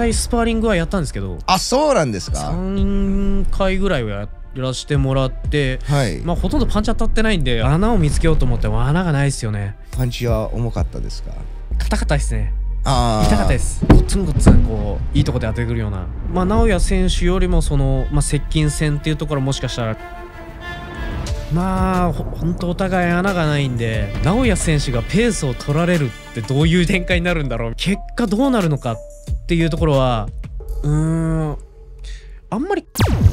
際スパーリングはやったんですけどあそうなんですか3回ぐらいはやらしてもらって、はい、まあほとんどパンチ当たってないんで穴を見つけようと思っても穴がないですよねパンチは重かったですか硬かったですねあ痛かったですゴツンゴつんこういいとこで当ててくるようなまあ直哉選手よりもその、まあ、接近戦っていうところもしかしたらまあほ本当お互い穴がないんで直哉選手がペースを取られるってどういう展開になるんだろう結果どうなるのかっていうところはうーんあんまり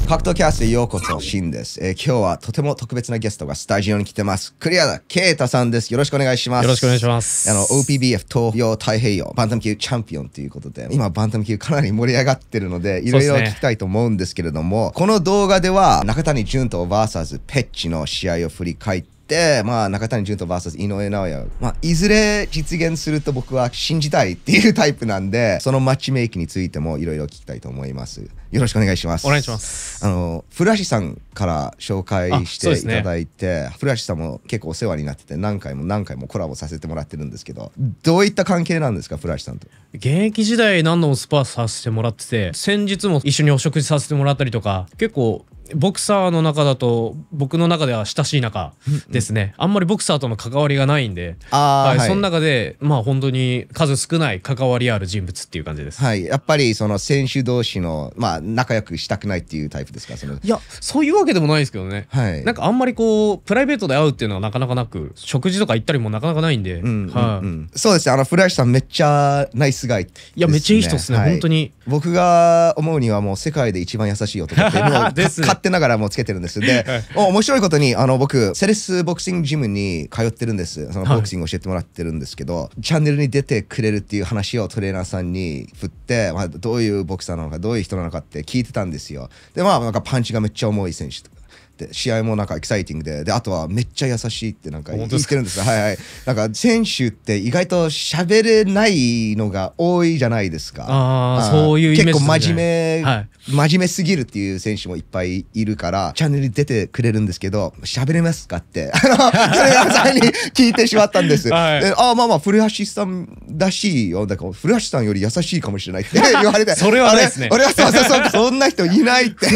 格闘キャストへようこそ、シンです、えー、今日はとても特別なゲストがスタジオに来てます。クリアだ、ケイタさんです。よろしくお願いします。よろしくお願いします。あの、OPBF 東洋太平洋バンタム級チャンピオンということで、今バンタム級かなり盛り上がってるので、いろいろ聞きたいと思うんですけれども、ね、この動画では中谷潤と VS ペッチの試合を振り返って、、まあ、中谷潤人 VS 井上尚弥、まあ、いずれ実現すると僕は信じたいっていうタイプなんで、そのマッチメイクについてもいろいろ聞きたいと思います。よろしくお願いします。お願いします。あの、古橋さんから紹介していただいて、ね、古橋さんも結構お世話になってて、何回も何回もコラボさせてもらってるんですけど、どういった関係なんですか、古橋さんと。現役時代何度もスパーさせてもらってて、先日も一緒にお食事させてもらったりとか、結構ボクサーの中だと僕の中では親しい仲ですね、うん、あんまりボクサーとの関わりがないんで、はい、はい、その中でまあ本当に数少ない関わりある人物っていう感じです、はい、やっぱりその選手同士の、まあ、仲良くしたくないっていうタイプですかそのいやそういうわけでもないですけどね、はい、なんかあんまりこうプライベートで会うっていうのはなかなかなく食事とか行ったりもなかなかないんで、うん、うん、そうですねあの古橋さんめっちゃナイスガイ、ね、いやめっちゃいい人ですね、はい、本当に僕が思うにはもう世界で一番優しい男ってもう勝手 ながらもうつけてるんですで、はい、面白いことにあの僕セレスボクシングジムに通ってるんですそのボクシング教えてもらってるんですけど、はい、チャンネルに出てくれるっていう話をトレーナーさんに振って、まあ、どういうボクサーなのかどういう人なのかって聞いてたんですよでまあなんかパンチがめっちゃ重い選手とかって試合もなんかエキサイティングでであとはめっちゃ優しいってなんか言ってるんですはいはいなんか選手って意外と喋れないのが多いじゃないですかああそういう結構真面目、はい、真面目すぎるっていう選手もいっぱいいるからチャンネルに出てくれるんですけど喋れますかってあの金さんに聞いてしまったんです、はい、ああまあまあ古橋さんらしいよだから古橋さんより優しいかもしれないって 言われてそれはないですね俺はそうそうそうそんな人いないって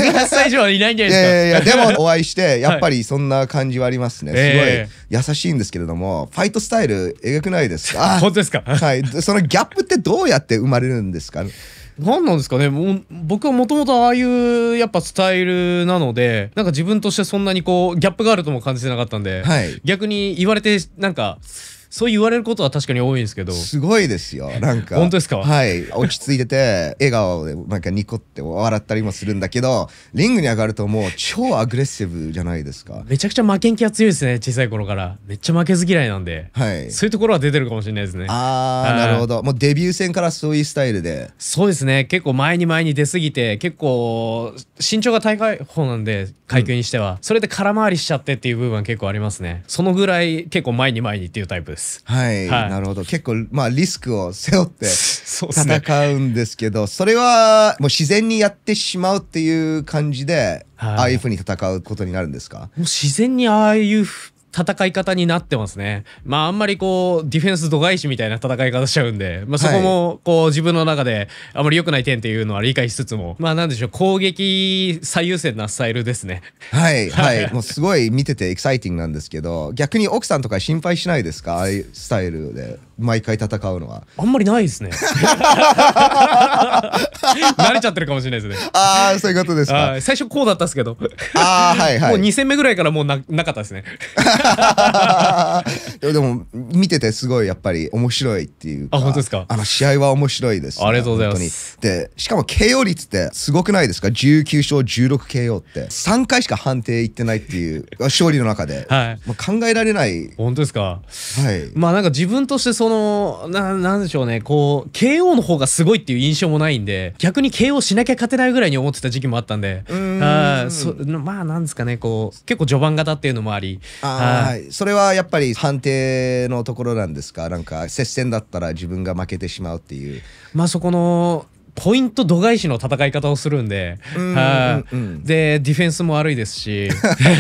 以上はいないんじゃないですかいやいやでも 愛してやっぱりそんな感じはありますね、はい、すごい優しいんですけれども、ファイトスタイルえくないですか 本当ですかはいそのギャップってどうやって生まれるんですか何なんですかねもう僕はもともとああいうやっぱスタイルなのでなんか自分としてそんなにこうギャップがあるとも感じてなかったんで、はい、逆に言われてなんかそう言われることは確かに多いんですけどすごいですよなんか本当ですかはい落ち着いてて笑顔でなんかニコって笑ったりもするんだけどリングに上がるともう超アグレッシブじゃないですかめちゃくちゃ負けん気が強いですね小さい頃からめっちゃ負けず嫌いなんで、はい、そういうところは出てるかもしれないですねああなるほどもうデビュー戦からそういうスタイルでそうですね結構前に前に出すぎて結構身長が高い方なんで階級にしては、うん、それで空回りしちゃってっていう部分は結構ありますねそのぐらい結構前に前にっていうタイプです。はい、はい、なるほど結構、まあ、リスクを背負って 戦うんですけどね、それはもう自然にやってしまうっていう感じで、はい、ああいうふうに戦うことになるんですかもう自然にああいう戦い方になってますね。まああんまりこうディフェンス度外視みたいな戦い方しちゃうんで、まあ、そこもこう自分の中であまり良くない点っていうのは理解しつつも、まあなんでしょう攻撃最優先なスタイルですね。はいはい、もうすごい見ててエキサイティングなんですけど、逆に奥さんとか心配しないですかああいうスタイルで毎回戦うのは。あんまりないですね。慣れちゃってるかもしれないですね。ああそういうことですか。最初こうだったっすけど。ああはいはい。もう2戦目ぐらいからもうななかったですね。でも見ててすごいやっぱり面白いっていうかあ本当ですかあの試合は面白いです、ね、ありがとうございますでしかも KO 率ってすごくないですか19勝 16KO って3回しか判定いってないっていう 勝利の中で、はいまあ、考えられない本当ですかはいまあなんか自分としてそのななんでしょうねこう KO の方がすごいっていう印象もないんで逆に KO しなきゃ勝てないぐらいに思ってた時期もあったんであそまあなんですかねこう結構序盤型っていうのもありあはい、それはやっぱり判定のところなんですかなんか接戦だったら自分が負けてしまうっていうまあそこのポイント度外視の戦い方をするんで、はあ、でディフェンスも悪いですし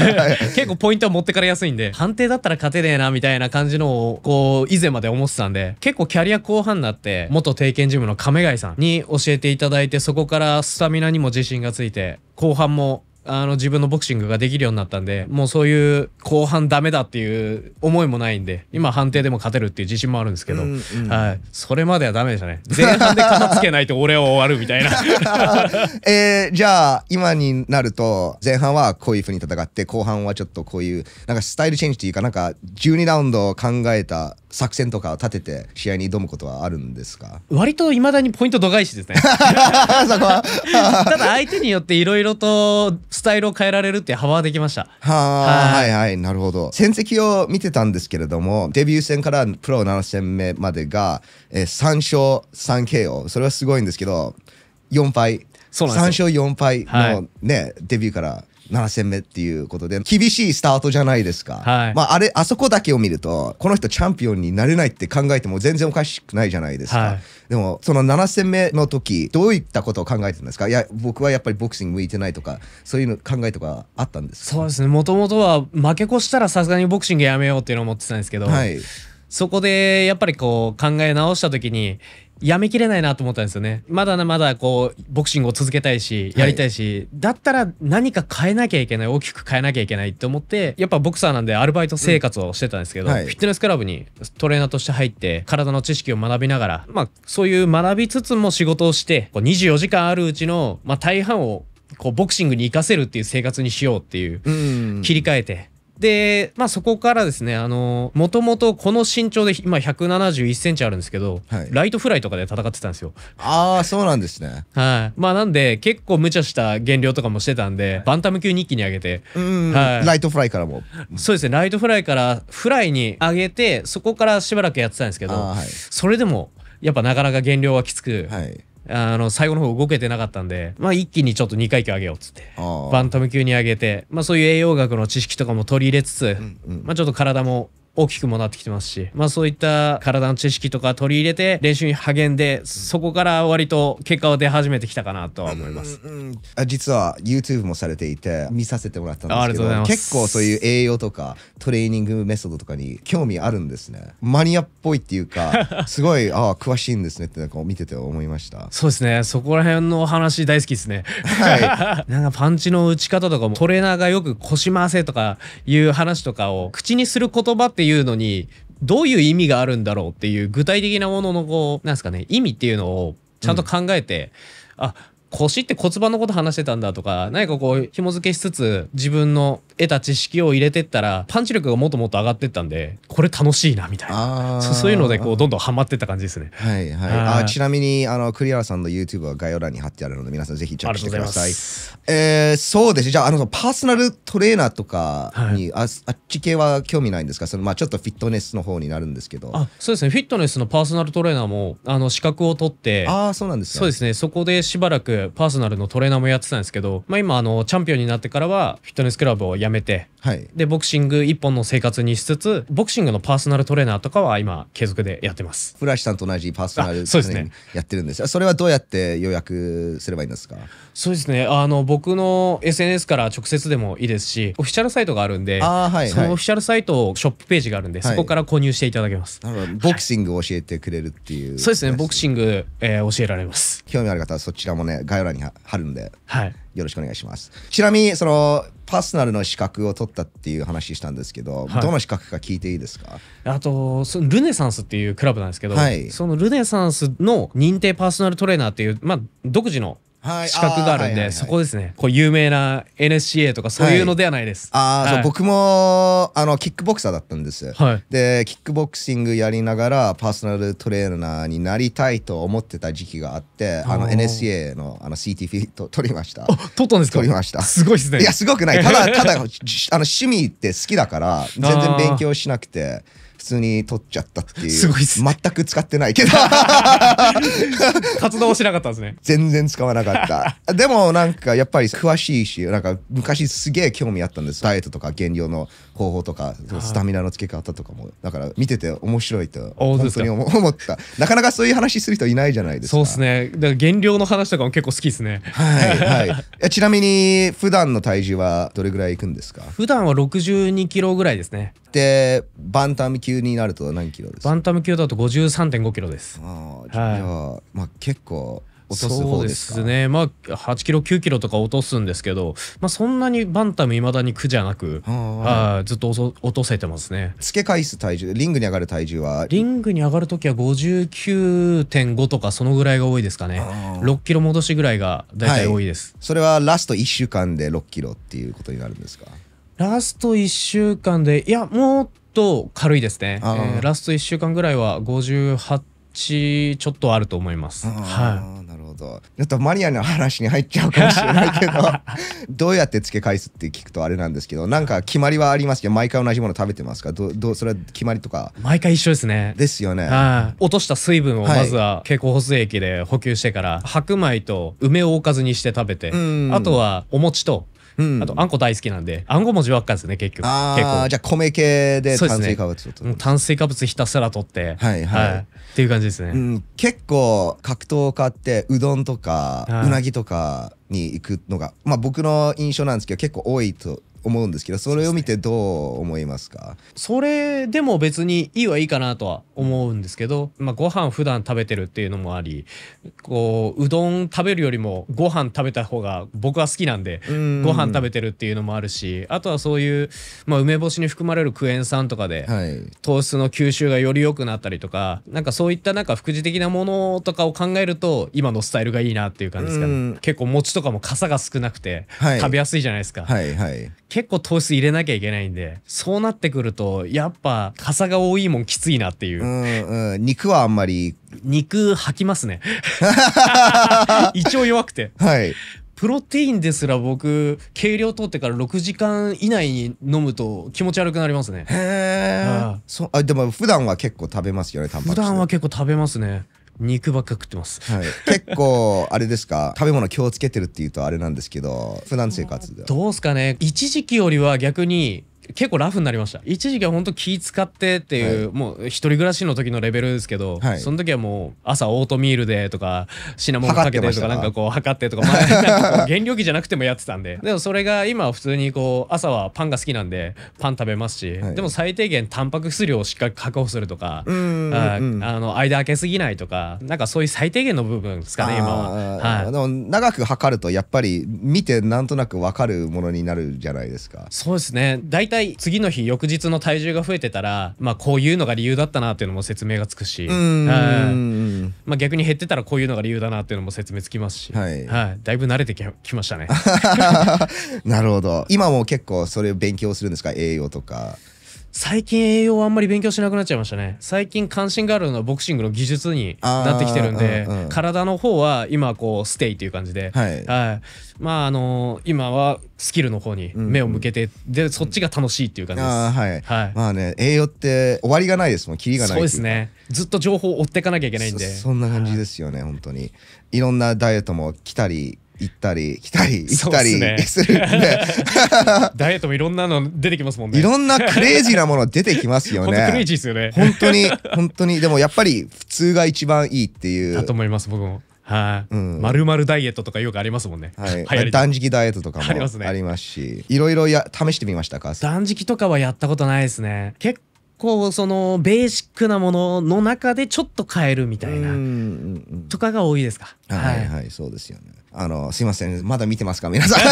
結構ポイントは持ってから安いんで判定だったら勝てねえなみたいな感じのをこう以前まで思ってたんで結構キャリア後半になって元定験。ジムの亀貝さんに教えていただいてそこからスタミナにも自信がついて後半もあの自分のボクシングができるようになったんでもうそういう後半ダメだっていう思いもないんで今判定でも勝てるっていう自信もあるんですけど、うんうん、はい、それまではダメでしたね前半で片付けないと俺は終わるみたいな えー、じゃあ今になると前半はこういうふうに戦って後半はちょっとこういうなんかスタイルチェンジっていうかなんか12ラウンド考えた作戦とか立てて試合に挑むことはあるんですか割といまだにポイント度外視ですね ただ相手によっていろいろとスタイルを変えられるって幅はできましたははいはいなるほど戦績を見てたんですけれどもデビュー戦からプロ7戦目までが、えー、3勝 3KO それはすごいんですけど4敗3勝4敗のね、はい、デビューから7戦目っていうことで、厳しいスタートじゃないですか。はい。まあ、あれ、あそこだけを見ると、この人チャンピオンになれないって考えても全然おかしくないじゃないですか。はい、でも、その7戦目の時、どういったことを考えてるんですかいや、僕はやっぱりボクシング向いてないとか、そういうの考えとかあったんですそうですね。もともとは、負け越したらさすがにボクシングやめようっていうのを思ってたんですけど、はい。そこでやっぱりこう考え直した時にやめきれないなと思ったんですよねまだまだこうボクシングを続けたいしやりたいし、はい、だったら何か変えなきゃいけない大きく変えなきゃいけないって思ってやっぱボクサーなんでアルバイト生活をしてたんですけど、うんはい、フィットネスクラブにトレーナーとして入って体の知識を学びながらまあそういう学びつつも仕事をしてこう24時間あるうちの、まあ、大半をこうボクシングに生かせるっていう生活にしようっていう切り替えてで、まあ、そこからですね、あのもともとこの身長で今171センチあるんですけど、はい、ライトフライとかで戦ってたんですよ。ああ、そうなんですね。はい。まあ、なんで、結構無茶した減量とかもしてたんで、バンタム級日記に上げて、はい、ライトフライからも。そうですね、ライトフライからフライに上げて、そこからしばらくやってたんですけど、はい、それでも、やっぱなかなか減量はきつく。はいあの最後の方動けてなかったんで、まあ、一気にちょっと2階級上げようっつってバンタム級に上げて、まあ、そういう栄養学の知識とかも取り入れつつ、うんうん、まあ、ちょっと体も大きくもなってきてますし、まあそういった体の知識とか取り入れて練習に励んで、そこから割と結果は出始めてきたかなとは思います。うんうん、あ実は YouTube もされていて見させてもらったんですけど、結構そういう栄養とかトレーニングメソッドとかに興味あるんですね。マニアっぽいっていうか、すごいああ詳しいんですねってなんか見てて思いました。そうですね。そこら辺の話大好きですね。はい。なんかパンチの打ち方とかもトレーナーがよく腰回せとかいう話とかを口にする言葉ってっていうのにどういう意味があるんだろうっていう具体的なもののこうなんですかね意味っていうのをちゃんと考えて、うん、あ腰って骨盤のこと話してたんだとか、何かこう、紐付けしつつ、自分の得た知識を入れてったら、パンチ力がもっともっと上がってったんで、これ楽しいな、みたいな。そういうので、こう、どんどんハマってった感じですね。はいはい。あちなみに、あの、栗原さんの YouTube は概要欄に貼ってあるので、皆さんぜひチェックしてください。えー、そうです。じゃあ、あの、パーソナルトレーナーとかに、はい、ああっち系は興味ないんですかその、まあちょっとフィットネスの方になるんですけど。あ、そうですね。フィットネスのパーソナルトレーナーも、あの、資格を取って、ああ、そうなんですか、ね、そうですね。そこでしばらく、パーソナルのトレーナーもやってたんですけど、まあ、今あのチャンピオンになってからはフィットネスクラブを辞めて、はい、でボクシング一本の生活にしつつボクシングのパーソナルトレーナーとかは今継続でやってます古橋さんと同じパーソナルトレーナーやってるんですそれはどうやって予約すればいいんですかそうですねあの僕の SNS から直接でもいいですしオフィシャルサイトがあるんであ、はい、そのオフィシャルサイトショップページがあるんで、はい、そこから購入していただけますなるほどボクシングを教えてくれるっていう、そうですねボクシング、えー、教えられます興味ある方はそちらもね概要欄に貼るんで、はい、よろしくお願いしますちなみにそのパーソナルの資格を取ったっていう話したんですけど、はい、どの資格か聞いていいですかあとそのルネサンスっていうクラブなんですけど、はい、そのルネサンスの認定パーソナルトレーナーっていう、まあ、独自の資格があるんで、そこですねこう有名な NSCA とかそういうのではないです、ああ、そう僕もあのキックボクサーだったんです、はい、でキックボクシングやりながらパーソナルトレーナーになりたいと思ってた時期があってあの NSCA のあの CTP と取りました取ったんですか取りましたすごいですねいやすごくないただただ あの趣味って好きだから全然勉強しなくて普通に取っちゃったっていう。すごいっす、全く使ってないけど。活動しなかったんですね。全然使わなかった。でもなんかやっぱり詳しいし、なんか昔すげえ興味あったんです。ダイエットとか減量の方法とかスタミナのつけ方とかもだから見てて面白いと本当に思ったなかなかそういう話する人いないじゃないですかそうですねだから減量の話とかも結構好きですねはいはいちなみに普段の体重はどれぐらいいくんですか普段は62キロぐらいですねでバンタム級になると何キロですかバンタム級だと53.5キロですああ、はい、じゃまあ結構落とす方ですそうですねまあ8キロ9キロとか落とすんですけど、まあ、そんなにバンタムいまだに苦じゃなくあずっと落とせてますね付け返す体重リングに上がる体重はリングに上がる時は59.5とかそのぐらいが多いですかね6キロ戻しぐらいが大体多いです、はい、それはラスト1週間で6キロっていうことになるんですかラスト1週間でいやもっと軽いですね、えー、ラスト1週間ぐらいは58ちょっとあると思いますはいとちょっとマニアの話に入っちゃうかもしれないけど どうやって付け返すって聞くとあれなんですけどなんか決まりはありますけど毎回同じもの食べてますかどどそれは決まりとか毎回一緒ですねですよね落とした水分をまずは経口補水液で補給してから、はい、白米と梅をおかずにして食べて、あとはお餅とうん、あとあんこ大好きなんであんこ文字ばっかですね結局ああじゃあ米系で炭水化物と、ね、炭水化物ひたすらとってはいはい、はい、っていう感じですね、うん、結構格闘家ってうどんとか、はい、うなぎとかに行くのがまあ僕の印象なんですけど結構多いと思うんですけどそれを見てどう思いますかそれでも別にいいはいいかなとは思うんですけど、まあ、ご飯普段食べてるっていうのもありこううどん食べるよりもご飯食べた方が僕は好きなんでご飯食べてるっていうのもあるしあとはそういう、まあ、梅干しに含まれるクエン酸とかで、はい、糖質の吸収がより良くなったりとかなんかそういったなんか副次的なものとかを考えると今のスタイルがいいなっていう感じですかね。結構餅とかも傘が少なくて、はい、食べやすいじゃないですか。はいはい結構糖質入れなきゃいけないんでそうなってくるとやっぱかさが多いもんきついなっていう。うんうん、肉はあんまり肉吐きますね胃腸 弱くて。はいプロテインですら僕計量取ってから6時間以内に飲むと気持ち悪くなりますねへえでも普段は結構食べますよねタンパク質普段は結構食べますね肉ばっか食ってます、はい、結構あれですか 食べ物気をつけてるっていうとあれなんですけど普段生活でどうですかね一時期よりは逆に結構ラフになりました一時期は本当気使ってっていう、はい、もう一人暮らしの時のレベルですけど、はい、その時はもう朝オートミールでとかシナモンかけてとかなんかこう測ってとか 原料機じゃなくてもやってたんででもそれが今は普通にこう朝はパンが好きなんでパン食べますし、はい、でも最低限タンパク質量をしっかり確保するとか、あの間開けすぎないとかなんかそういう最低限の部分ですかね今は、はい、でも長く測るとやっぱり見てなんとなく分かるものになるじゃないですかそうですね大体際次の日翌日の体重が増えてたらまあこういうのが理由だったなっていうのも説明がつくしうんまあ逆に減ってたらこういうのが理由だなっていうのも説明つきますし、はい、はい、だいぶ慣れてきましたね なるほど今も結構それを勉強するんですか栄養とか最近栄養あんまり勉強しなくなっちゃいましたね最近関心があるのはボクシングの技術になってきてるんで、うんうん、体の方は今こうステイという感じで、はい、はい、まああの今はスキルの方に目を向けて、うんでそっちが楽しいっていう感じです、はい、はい、まあね栄養って終わりがないですもんキリがないそうですねずっと情報を追っていかなきゃいけないんでそんな感じですよね、はい、本当にいろんなダイエットも来たり行ったり来たり行ったりするんで、ね、ダイエットもいろんなの出てきますもんねいろんなクレイジーなもの出てきますよねクレイジーですよね本当に本当にでもやっぱり普通が一番いいっていうだと思います僕もはい、まるまるダイエットとかよくありますもんね。はい、断食ダイエットとかもありますありますし、いろいろや試してみましたか。断食とかはやったことないですね。結構そのベーシックなものの中でちょっと変えるみたいなとかが多いですか。はい、はい、はい、そうですよね。あの、すいません。まだ見てますか皆さん。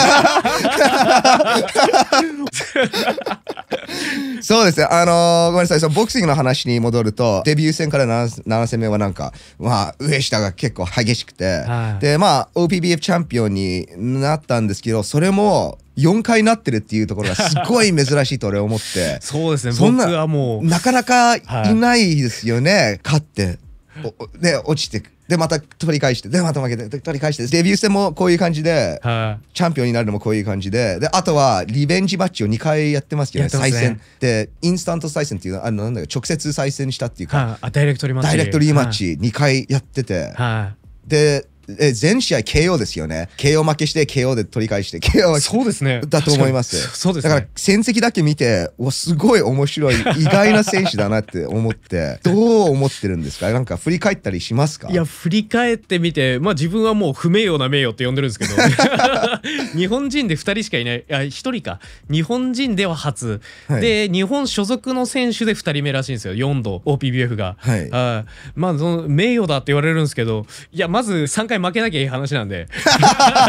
そうですね。あのー、ごめんなさい。そのボクシングの話に戻ると、デビュー戦から 7, 7戦目はなんか、まあ、上下が結構激しくて、はい、で、まあ、OPBF チャンピオンになったんですけど、それも、4回なってるっていうところがすごい珍しいと俺思って そうですねそんな僕はもうなかなかいないですよね、はい、勝ってで落ちてでまた取り返してでまた負けて取り返してデビュー戦もこういう感じで、はあ、チャンピオンになるのもこういう感じでであとはリベンジマッチを2回やってますよね再戦でインスタント再戦っていうのはあのなんだ直接再戦したっていうか、はあ、ダイレクトリーマッチダイレクトリーマッチ2回やってて、はあ、でえ全試合 KO ですよね KO 負けして KO で取り返して KO そうですねだと思いますそうです、ね、だから戦績だけ見てわすごい面白い意外な選手だなって思って どう思ってるんですかなんか振り返ったりしますかいや振り返ってみてまあ自分はもう不名誉な名誉って呼んでるんですけど 日本人で2人しかいないあ1人か日本人では初、はい、で日本所属の選手で2人目らしいんですよ4度 OPBF が、はい、あまあその名誉だって言われるんですけどいやまず三回負けなきゃいい話なんで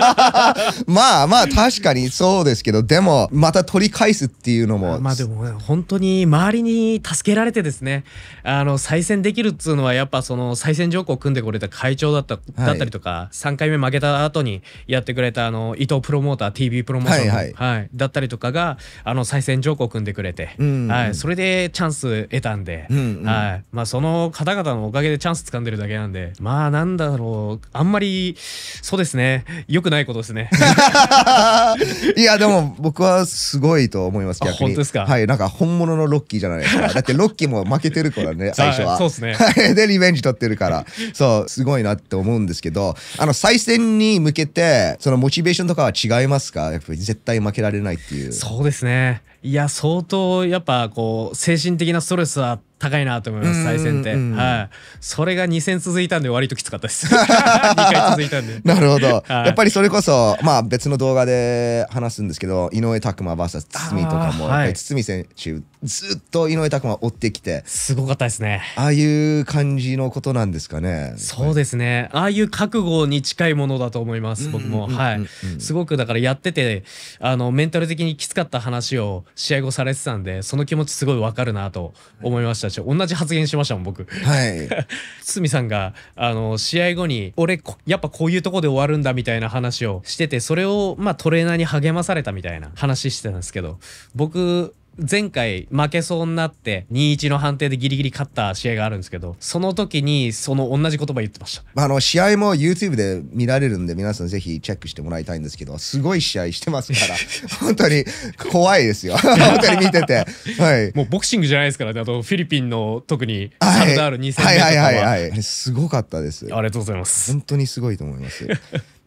まあまあ確かにそうですけどでもまた取り返すっていうのもまあでも本当に周りに助けられてですねあの再選できるっつうのはやっぱその再選条項を組んでくれた会長だったはい、だったりとか3回目負けた後にやってくれたあの伊藤プロモーター TV プロモーター、はいはい、はい、だったりとかがあの再選条項を組んでくれて、うんうん、はい、それでチャンス得たんで、うんうん、はいまあ、その方々のおかげでチャンス掴んでるだけなんでまあなんだろうあんまりまりそうですね良くないことですね いやでも僕はすごいと思います逆に本当ですかはいなんか本物のロッキーじゃないですか だってロッキーも負けてるからね最初はそうですねで リベンジ取ってるからそうすごいなって思うんですけどあの再戦に向けてそのモチベーションとかは違いますかやっぱり絶対負けられないっていうそうですねいや相当やっぱこう精神的なストレスは高いなと思います、再選って。はい。それが2戦続いたんで割ときつかったです。2 回続いたんで。なるほど。やっぱりそれこそ、まあ別の動画で話すんですけど、井上拓磨 VS 堤とかも、堤選手、ずっと井上拓磨追ってきて。すごかったですね。ああいう感じのことなんですかね。そうですね。ああいう覚悟に近いものだと思います、僕も。はい。すごくだからやってて、あの、メンタル的にきつかった話を試合後されてたんで、その気持ちすごいわかるなと思いましたたち同じ発言しましたもん僕はい 堤さんがあの試合後に俺やっぱこういうとこで終わるんだみたいな話をしててそれをまあトレーナーに励まされたみたいな話してたんですけど僕前回負けそうになって2-1の判定でギリギリ勝った試合があるんですけどその時にその同じ言葉言ってましたあの試合も YouTube で見られるんで皆さんぜひチェックしてもらいたいんですけどすごい試合してますから本当に怖いですよ本当に見てて、はい、もうボクシングじゃないですからねあとフィリピンの特にサルダール2戦とかは,、いはいはいはい、すごかったですありがとうございます本当にすごいと思います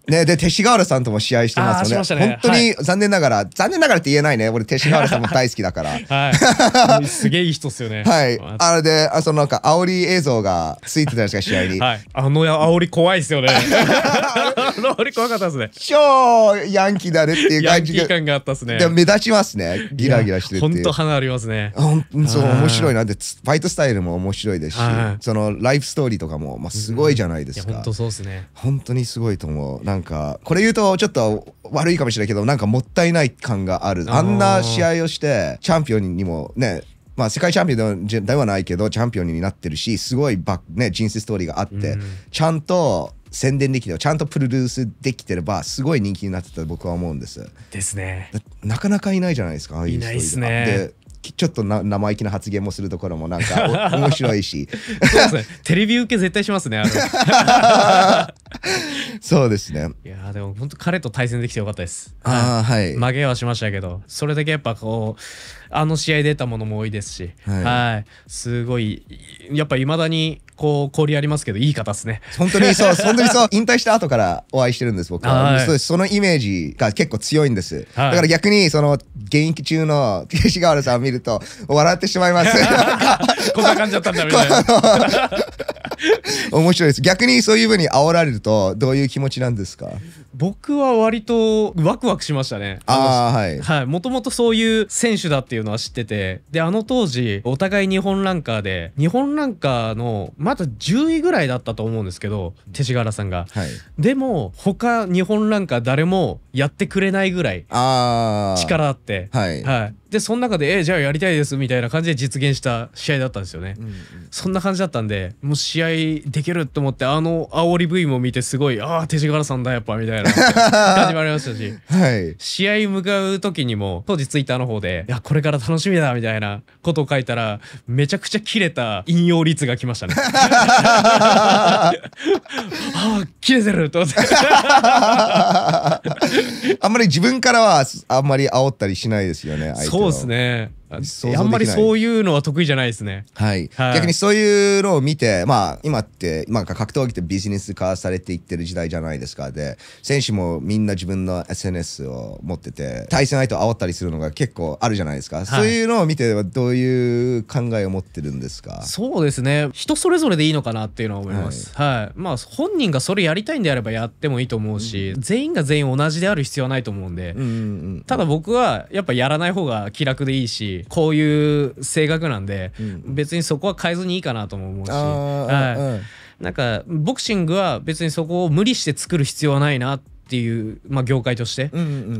ね、で、勅使河原さんとも試合してますよね。ししね本当に残念ながら、はい、残念ながらって言えないね。俺、勅使河原さんも大好きだから。はい、すげえいい人っすよね。はい。あれで、あそのなんか、煽り映像がついてたんですか、試合に。はい、あの煽り怖いっすよね。あ の煽り怖かったっすね。超ヤンキーだねっていう感じが。感があったっすね。で目立ちますね。ギラギラしてるっていう。と花ありますね。ほんそう、面白いな。で、ファイトスタイルも面白いですし、そのライフストーリーとかも、まあ、すごいじゃないですか。うん、本当そうっすね。本当にすごいと思う。なんかこれ言うとちょっと悪いかもしれないけどなんかもったいない感があるあんな試合をしてチャンピオンにもねまあ、世界チャンピオンではないけどチャンピオンになってるしすごいバッ、ね、人生ストーリーがあって、ちゃんと宣伝できてちゃんとプロデュースできてればすごい人気になってた僕は思うんです。ですね。なかなかいないじゃないですかああいう人いないですね。でちょっとな生意気な発言もするところもなんか 面白いしそうですねテレビ受け絶対しますねあの そうですねいやでも本当彼と対戦できてよかったですああはい、はい、負けはしましたけどそれだけやっぱこうあの試合出たものも多いですし、はい、すごいやっぱいまだにこう氷ありますけどいい方ですね本当にそう 本当にそう引退した後からお会いしてるんです僕は、はい、そそのイメージが結構強いんです、はい、だから逆にその現役中の勅使河原さんを見ると笑ってしまいます こんな感じだったんだみたいな 面白いです逆にそういうふうに煽られるとどういう気持ちなんですか僕は割とワクワクしましたねああはい、はい、もともとそういう選手だっていううのは知っててであの当時お互い日本ランカーで日本ランカーのまだ10位ぐらいだったと思うんですけど勅使河原さんが、はい、でも他日本ランカー誰もやってくれないぐらい力あって、はい、はい、でその中で「えじゃあやりたいです」みたいな感じで実現した試合だったんですよね、うんうん、そんな感じだったんでもう試合できると思ってあの煽り V も見てすごい「ああ勅使河原さんだやっぱ」みたいな 感じもありましたし、はい、試合向かう時にも当時ツイッターの方で「いやこれからから楽しみだみたいなことを書いたらめちゃくちゃ切れた引用率が来ましたね ああ切れてると思って あんまり自分からはあんまり煽ったりしないですよねそうですねあんまりそういうのは得意じゃないですね。はい。はい、逆にそういうのを見て、まあ、今って、まあ、格闘技ってビジネス化されていってる時代じゃないですか。で、選手もみんな自分の SNS を持ってて、対戦相手を煽ったりするのが結構あるじゃないですか。はい、そういうのを見て、どういう考えを持ってるんですかそうですね。人それぞれでいいのかなっていうのは思います。はい、はい。まあ、本人がそれやりたいんであればやってもいいと思うし、うん、全員が全員同じである必要はないと思うんで、うんうんうん、ただ僕はやっぱやらない方が気楽でいいし、こういう性格なんで、うん、別にそこは変えずにいいかなとも思うし。はい、なんかボクシングは別にそこを無理して作る必要はないなっていう、まあ、業界として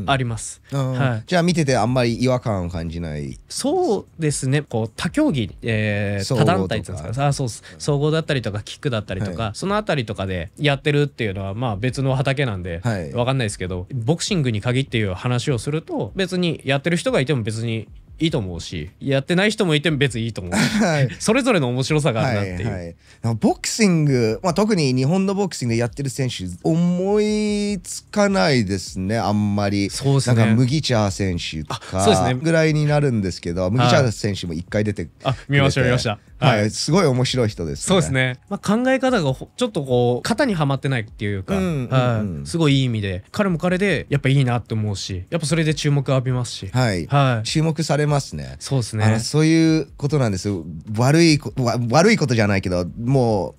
あります、はい、じゃあ見ててあんまり違和感を感じないそうですねこう他競技、えー、他団体っていうんですかあそうです総合だったりとかキックだったりとか、はい、その辺りとかでやってるっていうのはまあ別の畑なんで、はい、わかんないですけどボクシングに限っていう話をすると別にやってる人がいても別にいいと思うしやってない人もいても別にいいと思うし、はい、それぞれの面白さがあるなっていう、はいはい、ボクシング、まあ、特に日本のボクシングでやってる選手思いつかないですねあんまりそうですねなんか麦茶選手とかぐらいになるんですけど、ね、麦茶選手も1回出てあ見ました見ましたはい、すごい面白い人です、ね、そうですね、まあ、考え方がちょっとこう型にはまってないっていうか、うんうんうん、すごいいい意味で彼も彼でやっぱいいなって思うしやっぱそれで注目浴びますし、はい、はい、注目されますねそうですねそういうことなんです悪い悪いことじゃないけどもう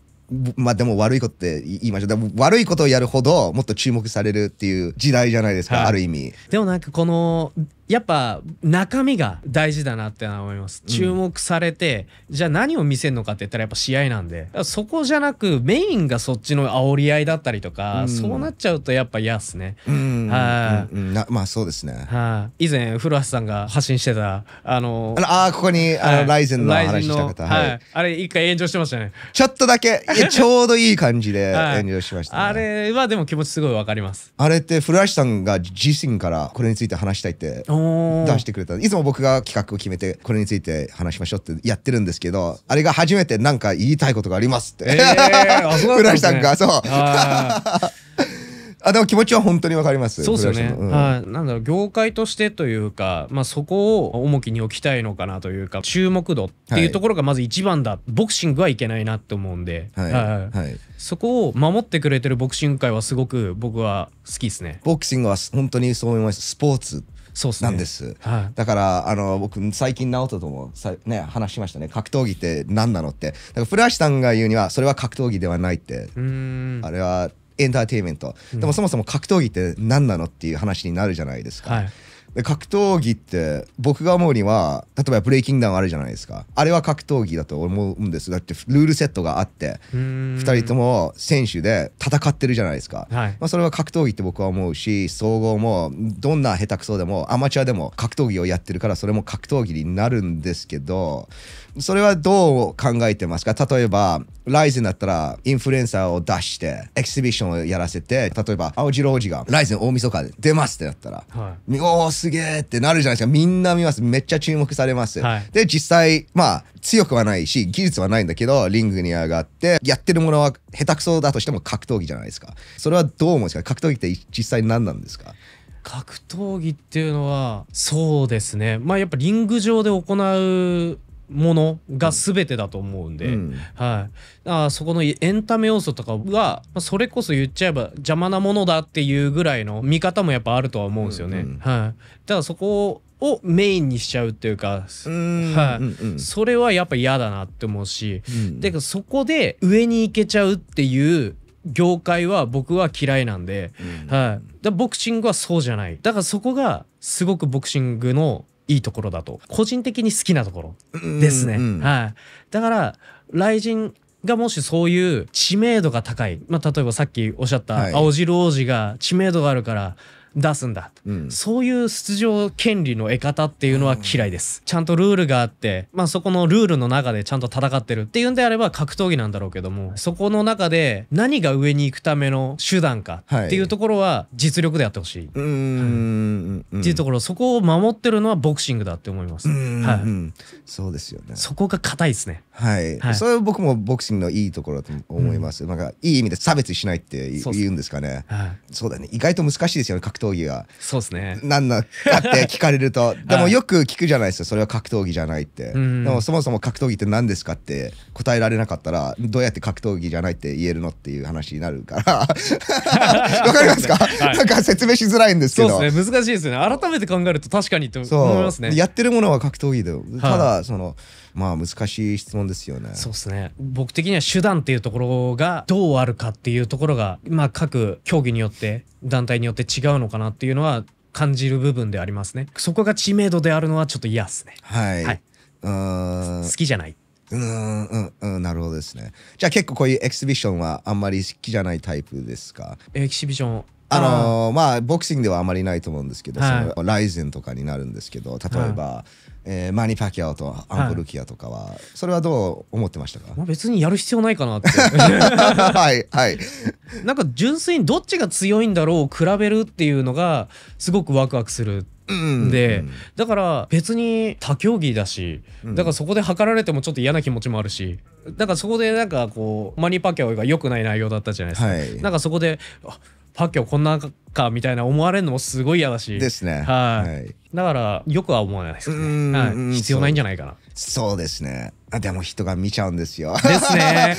まあでも悪いことって言いましょう悪いことをやるほどもっと注目されるっていう時代じゃないですか、はい、ある意味でもなんかこのやっぱ中身が大事だなって思います。注目されて、うん、じゃあ何を見せるのかって言ったらやっぱ試合なんで、そこじゃなくメインがそっちの煽り合いだったりとか、うん、そうなっちゃうとやっぱ嫌っすね。うん、はい、まあそうですね。はい、あ、以前古橋さんが発信してたあのー、ああここにあの、はい、ライゼンの話した方、はい、はい、あれ一回炎上してましたね。ちょっとだけ ちょうどいい感じで炎上しました、ねあれはでも気持ちすごいわかります。あれって古橋さんが自身からこれについて話したいって。出してくれたいつも僕が企画を決めてこれについて話しましょうってやってるんですけどあれが初めてなんか言いたいことがありますって、えー、村下 がそう。あでも気持ちは本当にわかりますそうですよね、うん、はい、なんだろう業界としてというか、まあ、そこを重きに置きたいのかなというか注目度っていうところがまず一番だ、はい、ボクシングはいけないなと思うんで、はい、はい、はい、そこを守ってくれてるボクシング界はすごく僕は好きですねボクシングは本当にそう思いますスポーツなんです、ねはい、だからあの僕最近直人ともさ、ね、話しましたね格闘技って何なのってだから古橋さんが言うにはそれは格闘技ではないってあれはエンターテインメント、うん、でもそもそも格闘技って何なのっていう話になるじゃないですか。はいで格闘技って僕が思うには例えばブレイキングダウンあるじゃないですかあれは格闘技だと思うんですだってルールセットがあって2人とも選手で戦ってるじゃないですか、はい、まあ、それは格闘技って僕は思うし総合もどんな下手くそでもアマチュアでも格闘技をやってるからそれも格闘技になるんですけどそれはどう考えてますか例えば、ライゼンだったらインフルエンサーを出して、エキシビションをやらせて、例えば、青白王子がライゼン大晦日で出ますってなったら、はい、おーすげーってなるじゃないですか。みんな見ます。めっちゃ注目されます。はい、で、実際、まあ、強くはないし、技術はないんだけど、リングに上がって、やってるものは下手くそだとしても格闘技じゃないですか。それはどう思うんですか格闘技って実際何なんですか格闘技っていうのはそうですねまあやっぱリング上で行うものが全てだと思うんで、うん、はい、あそこのエンタメ要素とかはそれこそ言っちゃえば邪魔なものだっていうぐらいの見方もやっぱあるとは思うんですよね。うんうん、はい、だからそこをメインにしちゃうっていうかはい、それはやっぱ嫌だなって思うし、うん、でそこで上に行けちゃうっていう業界は僕は嫌いなんで、うん、はい、だボクシングはそうじゃないだからそこがすごくボクシングのいいところだと個人的に好きなところですね。うんうん、はい、だから雷神がもしそういう知名度が高い、まあ、例えばさっきおっしゃった青汁王子が知名度があるから出すんだ、うん、そういう出場権利の得方っていうのは嫌いです、うん、ちゃんとルールがあって、まあ、そこのルールの中でちゃんと戦ってるっていうんであれば格闘技なんだろうけどもそこの中で何が上に行くための手段かっていうところは実力でやってほしい、うんっていうところそこを守ってるのはボクシングだって思います、はい、そうですよねそこが硬いですねはい、はい、それは僕もボクシングのいいところだと思います、なんかいい意味で差別しないって言うんですかね、はい、そうだね意外と難しいですよね格闘闘技はそうですね何なのかって聞かれると でもよく聞くじゃないですかそれは格闘技じゃないって、でもそもそも格闘技って何ですかって答えられなかったらどうやって格闘技じゃないって言えるのっていう話になるから わかりますか、はい、なんか説明しづらいんですけどそうですね難しいですね改めて考えると確かにって思いますねやってるものは格闘技でただその、はいまあ難しい質問ですよね。そうですね。僕的には手段っていうところがどうあるかっていうところが、まあ各競技によって団体によって違うのかなっていうのは感じる部分でありますね。そこが知名度であるのはちょっと嫌ですね。はい。はい、うん好きじゃない。うんうんうんなるほどですね。じゃあ結構こういうエキシビションはあんまり好きじゃないタイプですかエキシビションあのー、まあボクシングではあまりないと思うんですけど、はい、そのライゼンとかになるんですけど例えば、はいえー、マニパキャオとアンコ・ルキアとかは、はい、それはどう思ってましたか、まあ、別にやる必要ないかなって はいはい なんか純粋にどっちが強いんだろう比べるっていうのがすごくワクワクするで、だから別に他競技だし、だからそこで測られてもちょっと嫌な気持ちもあるしだからそこでなんかこうマニー・パキャオが良くない内容だったじゃないですか、はい、なんかそこでパキャオこんなかみたいな思われるのもすごい嫌だしですねはいだからよくは思わないですね、はい、必要ないんじゃないかなそうですねでも人が見ちゃうんですよですね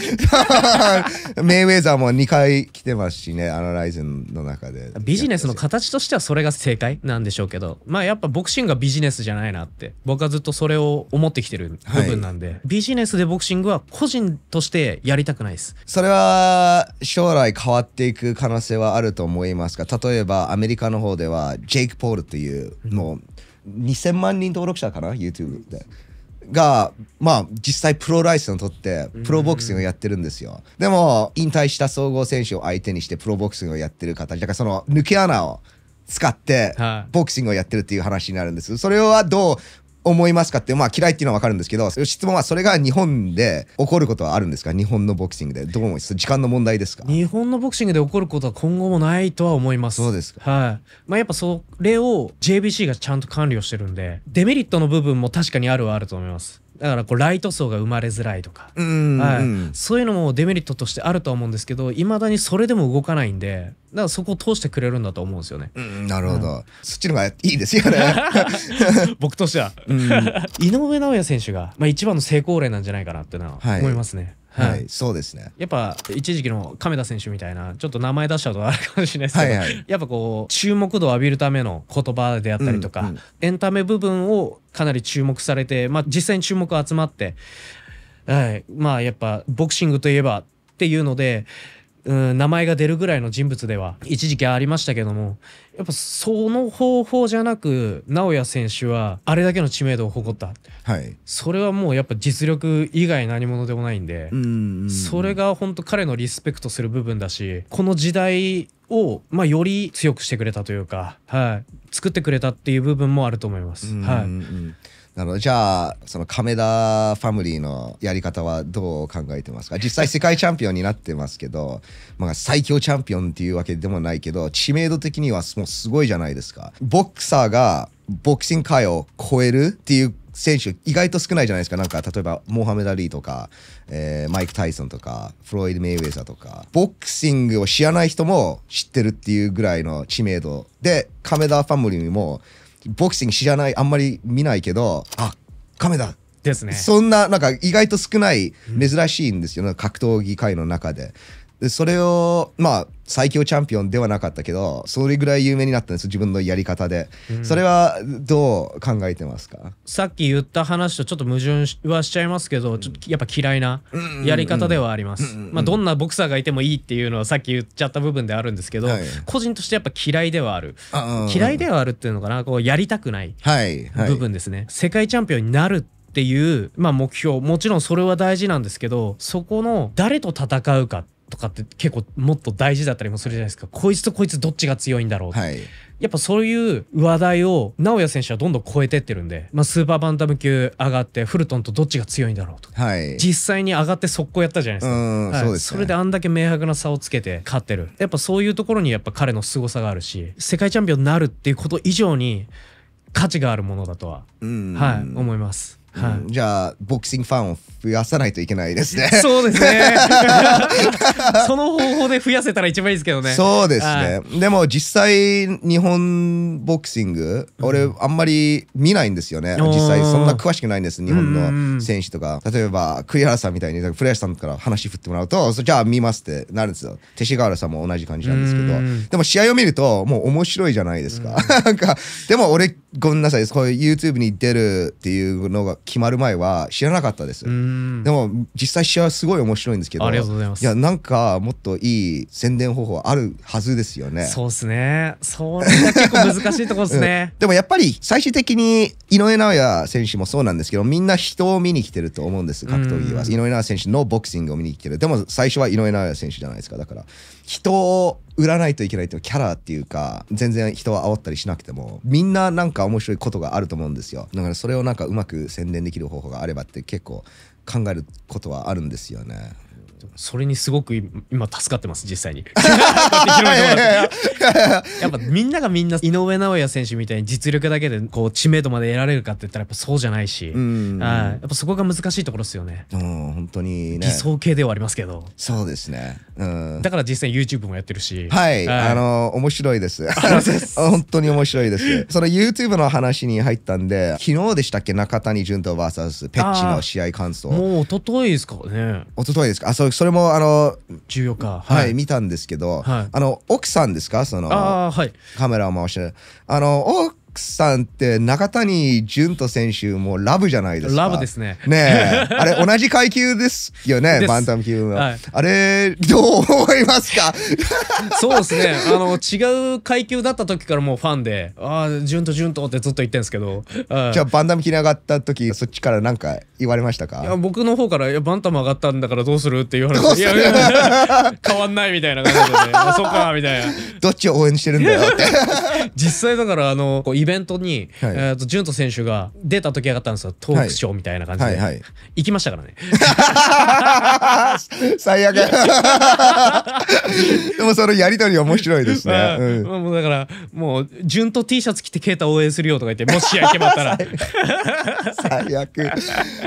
メイウェザーも2回来てますしねアナライズの中でビジネスの形としてはそれが正解なんでしょうけどまあやっぱボクシングがビジネスじゃないなって僕はずっとそれを思ってきてる部分なんで、はい、ビジネスでボクシングは個人としてやりたくないですそれは将来変わっていく可能性はあると思いますが例例えばアメリカの方ではジェイク・ポールっていうもう2000万人登録者かな YouTube で。がまあ実際プロライスを取ってプロボクシングをやってるんですよ、でも引退した総合選手を相手にしてプロボクシングをやってる形だからその抜け穴を使ってボクシングをやってるっていう話になるんですそれはどう思いますかって、まあ嫌いっていうのはわかるんですけど、質問はそれが日本で起こることはあるんですか日本のボクシングで。どう思います時間の問題ですか日本のボクシングで起こることは今後もないとは思います。そうですか。はい。まあやっぱそれを JBC がちゃんと管理をしてるんで、デメリットの部分も確かにあるはあると思います。だからこうライト層が生まれづらいとか、はい、そういうのもデメリットとしてあるとは思うんですけどいまだにそれでも動かないんでだからそこを通してくれるんだと思うんですよね。うん、なるほど、うん、そっちの方がいいですよね 僕としては、うん、井上尚弥選手が、まあ、一番の成功例なんじゃないかなってのは思いますね。はいはい、そうですねやっぱ一時期の亀田選手みたいなちょっと名前出しちゃうとあるかもしれないですけど、はいはい、やっぱこう注目度を浴びるための言葉であったりとか、うんうん、エンタメ部分をかなり注目されて、まあ、実際に注目集まって、はい、まあやっぱボクシングといえばっていうのでうん名前が出るぐらいの人物では一時期ありましたけどもやっぱその方法じゃなく直哉選手はあれだけの知名度を誇った、はい、それはもうやっぱ実力以外何者でもないんでそれが本当彼のリスペクトする部分だしこの時代を、まあ、より強くしてくれたというか、はい、作ってくれたっていう部分もあると思います。はいなのでじゃあその亀田ファミリーのやり方はどう考えてますか実際世界チャンピオンになってますけど、まあ、最強チャンピオンっていうわけでもないけど知名度的にはもうすごいじゃないですかボクサーがボクシング界を超えるっていう選手意外と少ないじゃないですか。なんか例えばモハメダ・リーとか、えー、マイク・タイソンとか、フロイド・メイウェザーとか、ボクシングを知らない人も知ってるっていうぐらいの知名度で、亀田ファミリーにもボクシング知らない、あんまり見ないけど、あ、亀田ですね。そんな、なんか意外と少ない、珍しいんですよ、ね、格闘技界の中で。でそれをまあ最強チャンピオンではなかったけどそれぐらい有名になったんです自分のやり方で、うん、それはどう考えてますかさっき言った話とちょっと矛盾はしちゃいますけど、ちょっとやっぱ嫌いなやり方ではあります、まあ、どんなボクサーがいてもいいっていうのはさっき言っちゃった部分であるんですけど、はい、個人としてやっぱ嫌いではある嫌いではあるっていうのかなこうやりたくない部分ですね、はいはい、世界チャンピオンになるっていう、まあ、目標もちろんそれは大事なんですけどそこの誰と戦うかってとかって結構もっと大事だったりもするじゃないですかこいつとこいつどっちが強いんだろう、はい、やっぱそういう話題を直哉選手はどんどん超えてってるんで、まあ、スーパーバンタム級上がってフルトンとどっちが強いんだろうと、はい、実際に上がって速攻やったじゃないですか、それであんだけ明白な差をつけて勝ってるやっぱそういうところにやっぱ彼の凄さがあるし世界チャンピオンになるっていうこと以上に価値があるものだとは、はい、思います。はい、じゃあボクシングファンを増やさないといけないですね。そうですね。その方法で増やせたら一番いいですけどね。そうですね。でも実際日本ボクシング、俺あんまり見ないんですよね。実際そんな詳しくないんです。日本の選手とか、例えば栗原さんみたいにフレアさんから話振ってもらうと、じゃあ見ますってなるんですよ。勅使河原さんも同じ感じなんですけど、でも試合を見るともう面白いじゃないですか。なんかでも俺ごめんなさい。こういう YouTube に出るっていうのが決まる前は知らなかったですでも実際試合はすごい面白いんですけどありがとうございますいやなんかもっといい宣伝方法あるはずですよねそうですねそれが結構難しいところですね うん、でもやっぱり最終的に井上尚弥選手もそうなんですけどみんな人を見に来てると思うんです格闘技は井上尚弥選手のボクシングを見に来てるでも最初は井上尚弥選手じゃないですかだから人を売らないといけないっていうキャラっていうか全然人は煽ったりしなくてもみんななんか面白いことがあると思うんですよだからそれをなんかうまく宣伝できる方法があればって結構考えることはあるんですよねそれにすごく今助かってます実際に やっぱみんながみんな井上尚弥選手みたいに実力だけでこう知名度まで得られるかって言ったらやっぱそうじゃないし、やっぱそこが難しいところですよね。うん本当に、ね、理想系ではありますけどそうですね、うん、だから実際 YouTube もやってるしはい、ああの面白いです 本当に面白いですその YouTube の話に入ったんで昨日でしたっけ中谷潤と VS ペッチの試合感想もう一昨日ですかね一昨日ですかあそうそれもあの14日、はい、はい、見たんですけど、はい、あの奥さんですかそのあ、はい、カメラを回してあのクさんって中谷潤人選手もラブじゃないですか。ラブですね。ねえ。あれ、同じ階級ですよね、バンタム級の、はい、あれ、どう思いますか そうですね。あの、違う階級だった時からもうファンで、ああ、潤人潤人ってずっと言ってんですけど。じゃあ、バンタム級に上がった時、そっちから何か言われましたかいや、僕の方から、いや、バンタム上がったんだからどうするって言われて、いや、いや変わんないみたいな感じで、あ、そっか、みたいな。どっちを応援してるんだよって。実際だから、あの、こう、ベントに、はい、えっと、潤斗選手が出た時がったんですよ、トークショーみたいな感じで。はいはいはい、行きましたからね。最悪。でもそのやりとり面白いですね。まあ、うん、もうだから、もう、潤斗 T シャツ着て啓太応援するよとか言って、もし試合決まったら。最悪。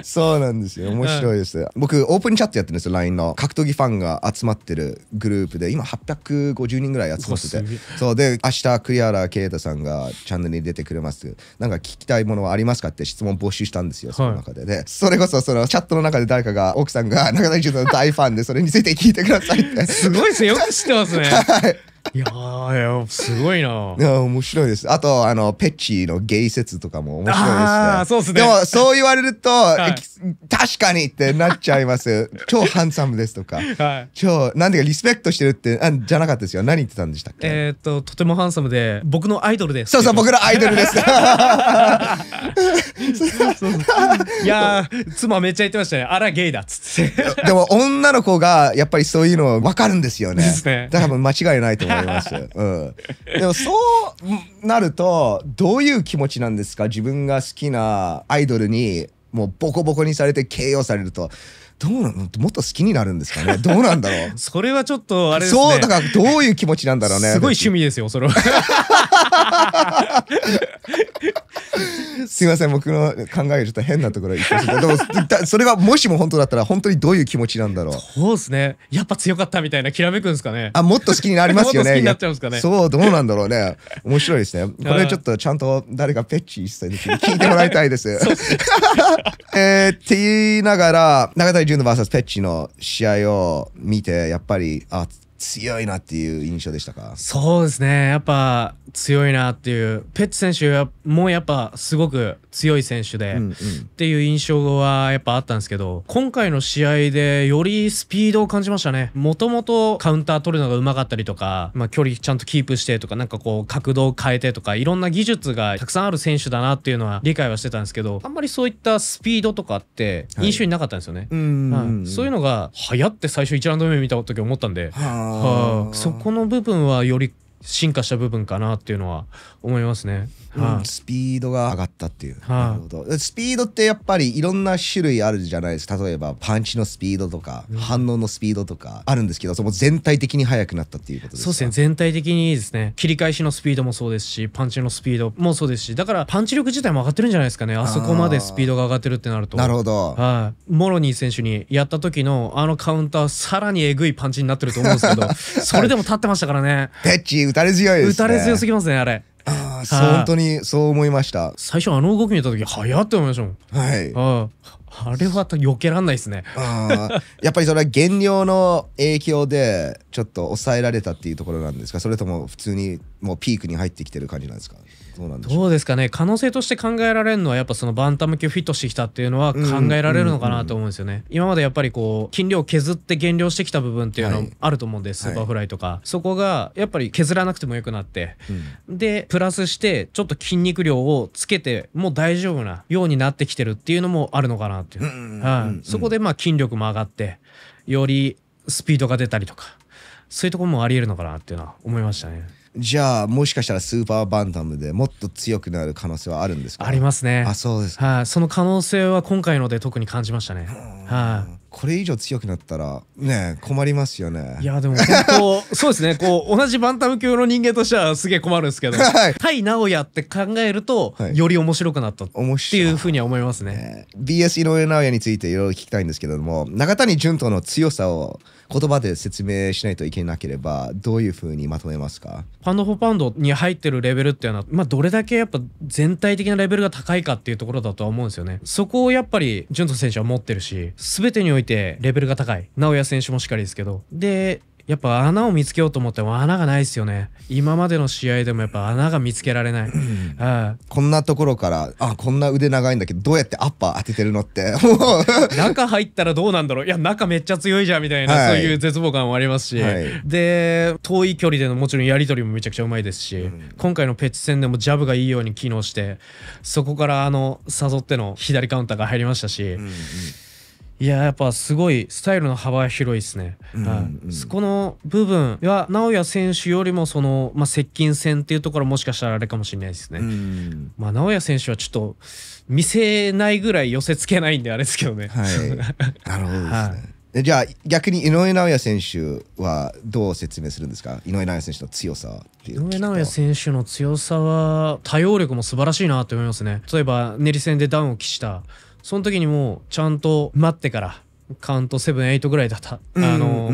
そうなんですよ。面白いです。僕、オープンチャットやってるんですよ、LINE の。格闘技ファンが集まってるグループで、今850人ぐらい集まってて。そうで、明日、栗原啓太さんがチャンネルに出出てくれますなんか聞きたいものはありますかって質問募集したんですよその中でね、はい、それこそそのチャットの中で誰かが奥さんが中谷中さんの大ファンでそれについて聞いてくださいって すごいですよく知ってますね、はい、いやーすごいな。いや面白いです。あとあのペッチの芸説とかも面白いですね。あそうですね。でもそう言われると、はい、確かにってなっちゃいます。超ハンサムですとか、はい、超なんでかリスペクトしてるってあじゃなかったですよ。何言ってたんでしたっけ？えー、っととてもハンサムで僕のアイドルです。そうそう僕のアイドルです。いや妻めっちゃ言ってましたね。あらゲイだっつって。でも女の子がやっぱりそういうの分かるんですよね。ねだから間違いないと思いました、うん、でもそうなるとどういう気持ちなんですか自分が好きなアイドルにもうボコボコにされて形容されるとどうなのもっと好きになるんですかねどうなんだろう それはちょっとあれですねそうだからどういう気持ちなんだろうねすごい趣味ですよそれは すいません僕の考えちょっと変なところ行ってしまでもそれはもしも本当だったら本当にどういう気持ちなんだろうそうですねやっぱ強かったみたいなきらめくんですかねあもっと好きになりますよね っちゃうんですかね、そうどうなんだろうね面白いですねこれちょっとちゃんと誰かペッチ一切で聞いてもらいたいですね、えー、って言いながら、中谷潤の VS ペッチの試合を見て、やっぱり、あ、強いなっていう印象でしたかそうですねやっぱ強いなっていうペッツ選手もやっぱすごく強い選手で、っていう印象はやっぱあったんですけど今回の試合でよりスピードを感じましたねもともとカウンター取るのがうまかったりとか、まあ、距離ちゃんとキープしてとかなんかこう角度を変えてとかいろんな技術がたくさんある選手だなっていうのは理解はしてたんですけどあんまりそういったスピードとかって印象になかったんですよね、はい、うんはい、そういうのが流行って最初1ラウンド目見た時思ったんで、はあはあ、そこの部分はより進化した部分かなっていうのは思いますね。はいスピードが上がったっていう、なるほどスピードってやっぱりいろんな種類あるじゃないですか例えばパンチのスピードとか、反応のスピードとかあるんですけどその全体的に速くなったっていうことですかそうですね全体的にですね切り返しのスピードもそうですしパンチのスピードもそうですしだからパンチ力自体も上がってるんじゃないですかねあそこまでスピードが上がってるってなるとなるほどはいモロニー選手にやった時のあのカウンターさらにえぐいパンチになってると思うんですけど それでも立ってましたからねペ ッチ打たれ強いですね打たれ強すぎますねあれ本当にそう思いました最初あの動き見た時早って思いましたもんはいああれは避けらんないですねあやっぱりそれは減量の影響でちょっと抑えられたっていうところなんですかそれとも普通にもうピークに入ってきてる感じなんですかどうなんでしょうどうですかね可能性として考えられるのはやっぱそのバンタム級フィットしてきたっていうのは考えられるのかなと思うんですよね、今までやっぱりこう筋量を削って減量してきた部分っていうのあると思うんです、はい、スーパーフライとか、はい、そこがやっぱり削らなくてもよくなって、うん、でプラスしてちょっと筋肉量をつけてもう大丈夫なようになってきてるっていうのもあるのかなっていう、うんはい、そこでまあ筋力も上がってよりスピードが出たりとかそういうとこもありえるのかなっていうのは思いましたね。じゃあもしかしたらスーパーバンタムでもっと強くなる可能性はあるんですかありますねあそうですはい、その可能性は今回ので特に感じましたねはい、これ以上強くなったらね困りますよねいやでも本当 そうですねこう同じバンタム級の人間としてはすげえ困るんですけど、はい、対直哉って考えると、はい、より面白くなったっていうふうには思いますねね BS 井上直哉についていろいろ聞きたいんですけれども中谷潤との強さを言葉で説明しないといけなければどういうふうにまとめますかパンド・フォパンドに入ってるレベルっていうのは、まあ、どれだけやっぱ全体的なレベルが高いかっていうところだとは思うんですよねそこをやっぱりジュ選手は持ってるし全てにおいてレベルが高い直哉選手もしっかりですけどでやっぱ穴を見つけようと思っても穴がないですよね今までの試合でもやっぱ穴が見つけられない、ああこんなところからあこんな腕長いんだけどどうやってアッパー当ててるのって 中入ったらどうなんだろういや中めっちゃ強いじゃんみたいな、はい、そういう絶望感もありますし、はい、で遠い距離でのもちろんやり取りもめちゃくちゃうまいですし、うん、今回のペッチ戦でもジャブがいいように機能してそこからあの誘っての左カウンターが入りましたし、うんうんいややっぱすごいスタイルの幅広いですね、うんうん、そこの部分は直哉選手よりもその、まあ、接近戦っていうところもしかしたらあれかもしれないですね、うん、まあ、直哉選手はちょっと見せないぐらい寄せつけないんであれですけどね、はい、なるほどですね、はいじゃあ逆に井上尚弥選手はどう説明するんですか井上尚弥選手の強さ井上尚弥選手の強さは対応力も素晴らしいなと思いますね例えば練り戦でダウンを期したその時にもうちゃんと待ってからカウント78ぐらいだった、あの、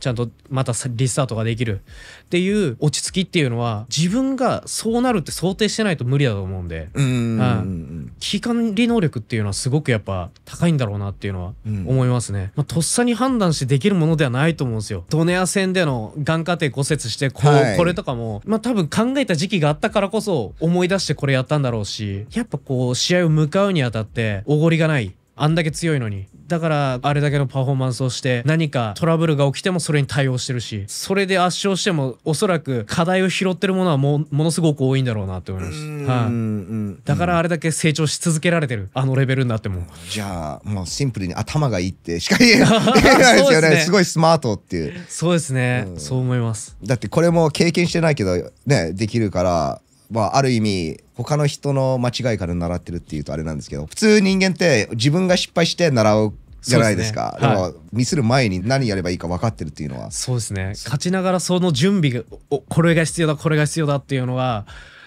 ちゃんとまたリスタートができるっていう落ち着きっていうのは自分がそうなるって想定してないと無理だと思うんで、うん、危機管理能力っていうのはすごくやっぱ高いんだろうなっていうのは思いますね、まあ、とっさに判断してできるものではないと思うんですよドネア戦での眼科底骨折してこ,、はい、これとかもまあ多分考えた時期があったからこそ思い出してこれやったんだろうしやっぱこう試合を向かうにあたっておごりがないあんだけ強いのにだからあれだけのパフォーマンスをして何かトラブルが起きてもそれに対応してるしそれで圧勝してもおそらく課題を拾ってるものはもものすごく多いんだろうなって思います、はい、だからあれだけ成長し続けられてるあのレベルになってもじゃあもうシンプルに頭がいいってしか言えない ですよねね、すごいスマートっていうそうですね、うん、そう思いますだってこれも経験してないけどねできるからまあある意味他の人の間違いから習ってるっていうとあれなんですけど普通人間って自分が失敗して習うじゃないですか。ですね、はい、ミスる前に何やればいいか分かってるっていうのは。そうですね。勝ちながらその準備がこれが必要だこれが必要だっていうのは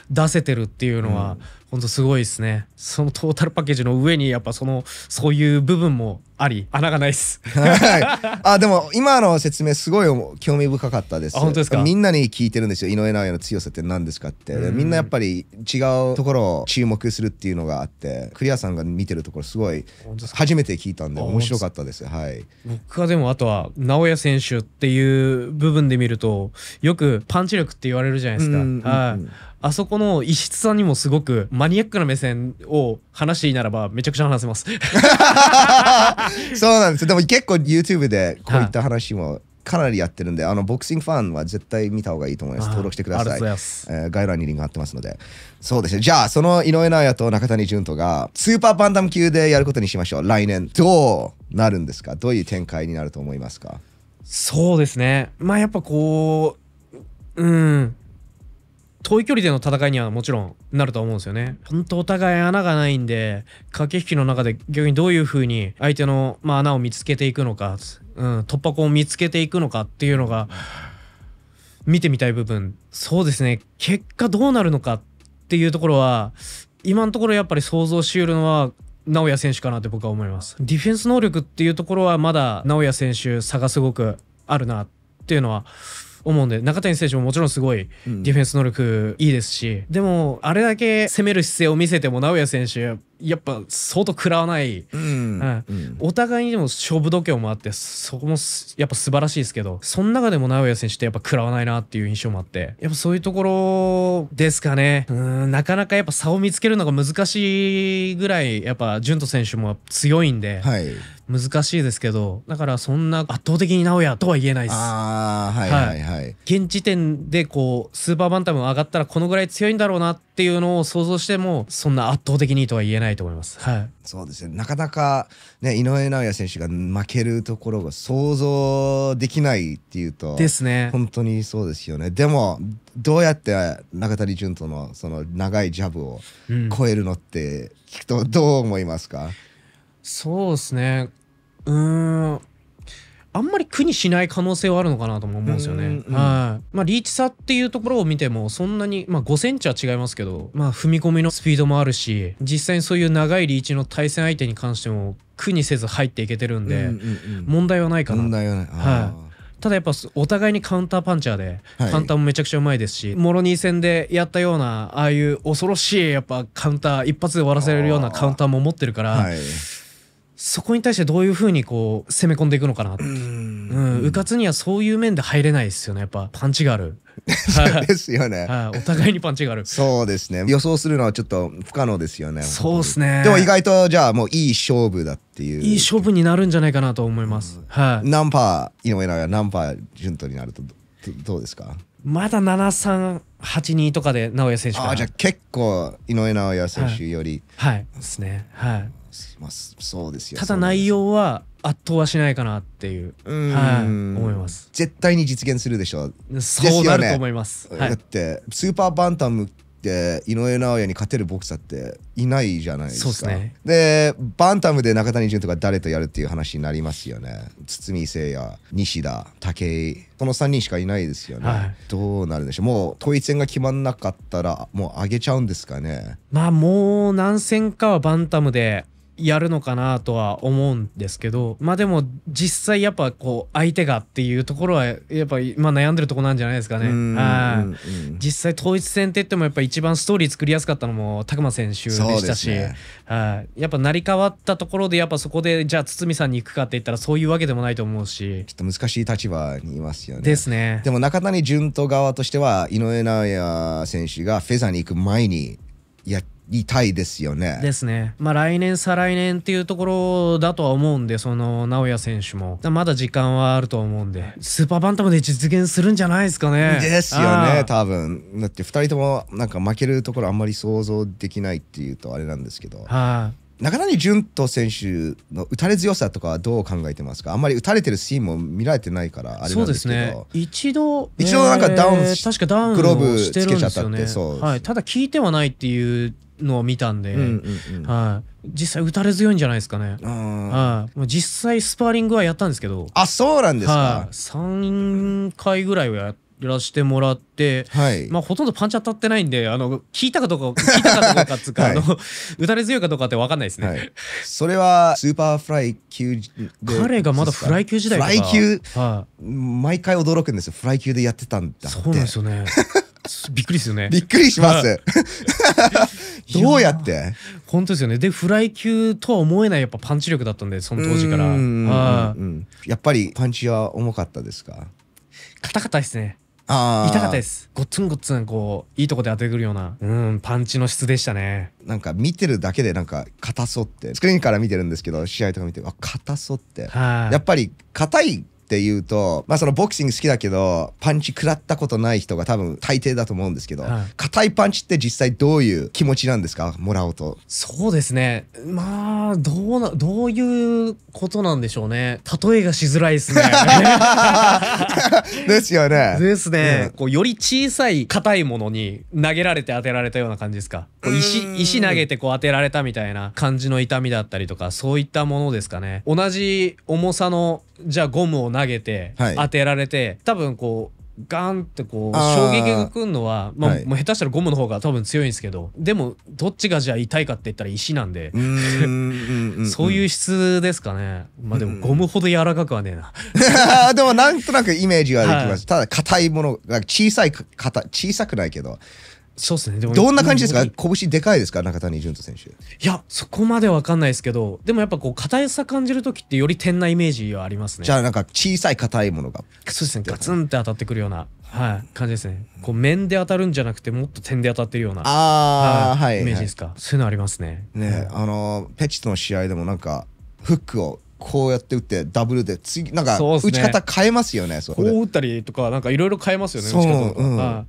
出せてるっていうのは。うんほんとすごいですねそのトータルパッケージの上にやっぱそのそういう部分もあり穴がないっすはいあでも今の説明すごい興味深かったです本当ですかみんなに聞いてるんですよ井上尚弥の強さって何ですかってみんなやっぱり違うところを注目するっていうのがあってクリアさんが見てるところすごい初めて聞いたんで面白かったですはい僕はでもあとは直哉選手っていう部分で見るとよくパンチ力って言われるじゃないですか、はい、あそこの異質さにもすごくマニアックな目線を話していいならばめちゃくちゃ話せます そうなんですでも結構 YouTube でこういった話もかなりやってるんで、あのボクシングファンは絶対見た方がいいと思います登録してくださいい、えー、概要欄にリンク貼ってますのでそうですねじゃあその井上尚弥と中谷潤人がスーパーバンダム級でやることにしましょう来年どうなるんですかどういう展開になると思いますかそうですねまあやっぱこううん遠い距離での戦いにはもちろんなると思うんですよね。ほんとお互い穴がないんで、駆け引きの中で逆にどういう風に相手の、まあ、穴を見つけていくのか、うん、突破口を見つけていくのかっていうのが、見てみたい部分。そうですね。結果どうなるのかっていうところは、今のところやっぱり想像しうるのは、直哉選手かなって僕は思います。ディフェンス能力っていうところはまだ直哉選手差がすごくあるなっていうのは、思うんで中谷選手ももちろんすごいディフェンス能力いいですし、でもあれだけ攻める姿勢を見せても直哉選手やっぱ相当食らわない、うんうん、お互いにでも勝負度胸もあってそこもやっぱ素晴らしいですけどその中でも名古屋選手ってやっぱ食らわないなっていう印象もあってやっぱそういうところですかねうんなかなかやっぱ差を見つけるのが難しいぐらいやっぱ潤斗選手も強いんで、はい、難しいですけどだからそんな圧倒的に名古屋とは言えないですああはいはいはい、はい、現時点でこうスーパーバンタム上がったらこのぐらい強いんだろうなっていうのを想像してもそんな圧倒的にとは言えないないと思います。はい、そうですねなかなか、ね、井上尚弥選手が負けるところが想像できないっていうとですね本当にそうですよね。でもどうやって中谷潤とのその長いジャブを超えるのって聞くとどう思いますか、うん、そうですねうーんあんまり苦にしない可能性はあるのかなとも思うんですよね。はい、まあ、リーチ差っていうところを見てもそんなに、まあ、5センチは違いますけど、まあ、踏み込みのスピードもあるし実際にそういう長いリーチの対戦相手に関しても苦にせず入っていけてるんで、問題はないかな。問題はない、はいただやっぱお互いにカウンターパンチャーで、カウンターもめちゃくちゃうまいですしモロニー戦でやったようなああいう恐ろしいやっぱカウンター一発で終わらせられるようなカウンターも持ってるから、はい、そこに対してどういうふうにこう攻め込んでいくのかなって。うんうん、うかつにはそういう面で入れないですよね。やっぱパンチがある。ですよね、お互いにパンチがあるそうですね予想するのはちょっと不可能ですよねそうですねでも意外とじゃあもういい勝負だっていういい勝負になるんじゃないかなと思います、うん、はい何パー井上尚弥何パー順当になるとどうですかまだ7382とかで直哉選手ああじゃあ結構井上尚弥選手よりはい、はい、ですねはいまあ、そうですよただ内容は圧倒はしないかなっていう、はい、思います絶対に実現するでしょうそうなると思います、ねはい、だってスーパーバンタムって井上尚弥に勝てるボクサーっていないじゃないですかそうですねでバンタムで中谷潤とか誰とやるっていう話になりますよね堤誠也西田武井この3人しかいないですよね、はい、どうなるでしょうもう統一戦が決まんなかったらもう上げちゃうんですかねまあもう何戦かはバンタムでやるのかなとは思うんですけどまあでも実際やっぱこう相手がっていうところはやっぱ今悩んでるとこなんじゃないですかね。実際統一戦って言ってもやっぱ一番ストーリー作りやすかったのも拓磨選手でしたし、ね、やっぱ成り代わったところでやっぱそこでじゃあ堤さんに行くかって言ったらそういうわけでもないと思うしちょっと難しい立場にいますよね。ですね。でも中谷潤人側としては井上尚弥選手がフェザーに行く前にやっいたいですよね。ですね。まあ来年再来年っていうところだとは思うんでその直哉選手もまだ時間はあると思うんでスーパーバンタムで実現するんじゃないですかね。ですよね多分だって2人ともなんか負けるところあんまり想像できないっていうとあれなんですけど。はい、中谷潤人選手の打たれ強さとかはどう考えてますかあんまり打たれてるシーンも見られてないからあれなんですけどそうですね一度一度なんかダウン、えー、確かダウングローブつけちゃったって、ね、はい、ただ聞いてはないっていうのを見たんで、はい、実際打たれ強いんじゃないですかね。はあ、もう実際スパーリングはやったんですけど。あ、そうなんですか。三回ぐらいはやらしてもらって、はい、まあほとんどパンチ当たってないんで、あの聞いたかどうか聞いたかどうかっつうか、はい、あの打たれ強いかどうかってわかんないですね、はい、それはスーパーフライ級彼がまだフライ級時代フライ級、はい、毎回驚くんですよ。フライ級でやってたんだそうなんですよね。びっくりですよね。びっくりします。どうやって本当ですよねでフライ級とは思えないやっぱパンチ力だったんでその当時からうはやっぱりパンチは重かったですか硬かったですねあ痛かったですごっつんごっつんこういいとこで当ててくるようなうんパンチの質でしたねなんか見てるだけでなんか硬そうってスクリーンから見てるんですけど試合とか見てあ硬そうってはやっぱり硬いって言うと、まあそのボクシング好きだけど、パンチ食らったことない人が多分大抵だと思うんですけど、硬、はい、いパンチって実際どういう気持ちなんですかもらおうと。そうですね。まあ、どうな、どういうことなんでしょうね。例えがしづらいですね。ですよね。ですね。うん、こうより小さい硬いものに投げられて当てられたような感じですか。石、石投げてこう当てられたみたいな感じの痛みだったりとか、そういったものですかね。同じ重さのじゃあゴムを投げて、当てられて多分こうガンってこう衝撃がくんのはまあ、はい、もう下手したらゴムの方が多分強いんですけどでもどっちがじゃあ痛いかって言ったら石なんで そういう質ですかねまあでもゴムほど柔らかくはねえな でもなんとなくイメージはできます、はい、ただ硬いもの小さい小さくないけどそうですね。どんな感じですか拳でかいですか中谷潤人選手。いや、そこまでわかんないですけど、でもやっぱこう、硬さ感じる時ってより点なイメージはありますね。じゃあなんか小さい硬いものが。そうですね。ガツンって当たってくるような、はい、感じですね。こう、面で当たるんじゃなくて、もっと点で当たってるような。ああ、はい、イメージですか、はい、そういうのありますね。ね、うん、あの、ペチとの試合でもなんか、フックをこうやって打ってダブルで次なんか打ち方変えますよねそこう打ったりとかなんかいろいろ変えますよね打ち方とか,、うん、か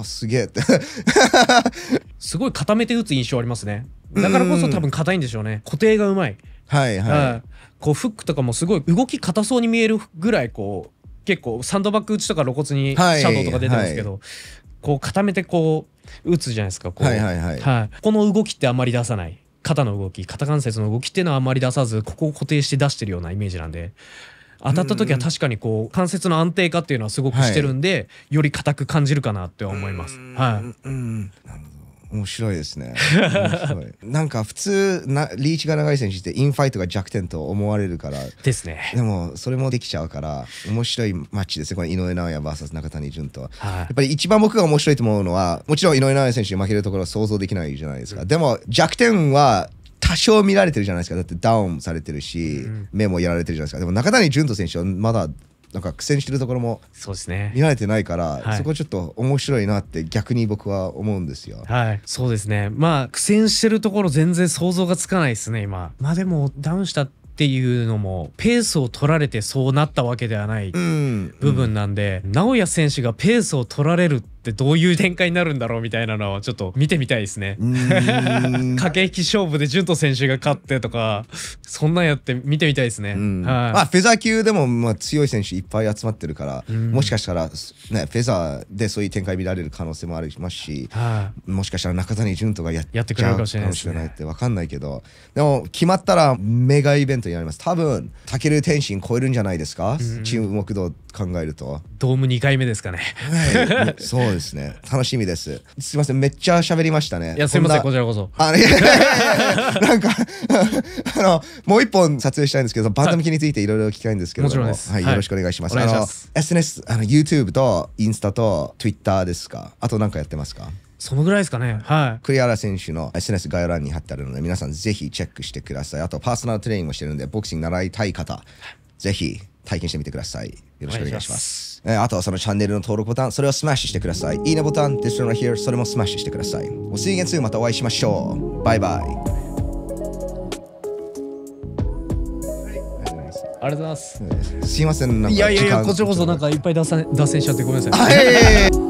あすげえって すごい固めて打つ印象ありますねだからこそ多分硬いんでしょうね固定がうまいはいはい、こうフックとかもすごい動き硬そうに見えるぐらいこう結構サンドバッグ打ちとか露骨にシャドウとか出てるんですけど、はいはい、こう固めてこう打つじゃないですかこう、はいはいはい、はい、この動きってあんまり出さない肩の動き肩関節の動きっていうのはあんまり出さずここを固定して出してるようなイメージなんで当たった時は確かにこう関節の安定化っていうのはすごくしてるんで、はい、より硬く感じるかなって思います。はい、うん面白いですね なんか普通なリーチが長い選手ってインファイトが弱点と思われるからですねでもそれもできちゃうから面白いマッチですねこの井上尚弥 VS 中谷潤とは、はい、やっぱり一番僕が面白いと思うのはもちろん井上尚弥選手に負けるところは想像できないじゃないですか、うん、でも弱点は多少見られてるじゃないですかだってダウンされてるし、うん、目もやられてるじゃないですかでも中谷潤人選手はまだなんか苦戦してるところもそうですね見られてないから、はい、そこちょっと面白いなって逆に僕は思うんですよはいそうですねまあ苦戦してるところ全然想像がつかないですね今まあでもダウンしたっていうのもペースを取られてそうなったわけではない部分なんで、うんうん、直哉選手がペースを取られるってってどういう展開になるんだろうみたいなのはちょっと見てみたいですね。駆け引き勝負で潤斗選手が勝ってとかそんなんやって見てみたいですね。はい、まあフェザー級でもまあ強い選手いっぱい集まってるからもしかしたらねフェザーでそういう展開見られる可能性もありますしもしかしたら中谷潤斗がややってくれるかもしれない、ね、って分かんないけどでも決まったらメガイベントになります。多分タケ天心超えるんじゃないですかム目度考えると。ドーム2回目ですかね。はい、そうそうですね。楽しみです。すみません、めっちゃ喋りましたね。いや、すいません、こちらこそ。あ、いなんか あの、もう一本撮影したいんですけど、バンドきについていろいろ聞きたいんですけども、はい、はい、よろしくお願いします。い、あの、SNS、あの、YouTube とインスタと Twitter ですか。あと何かやってますかそのぐらいですかね。はい。栗原選手の SNS 概要欄に貼ってあるので、皆さんぜひチェックしてください。あと、パーソナルトレーニングもしてるんで、ボクシング習いたい方、ぜひ体験してみてください。よろしくお願いします。えー、あとはそのチャンネルの登録ボタン、それをスマッシュしてください。いいねボタン、ディストの here、それもスマッシュしてください。お水元2またお会いしましょう。バイバイ。ありがとうございます。すいません、なんかいやいやいや、こちらこそなんかいっぱい出さ脱線しちゃってごめんなさい。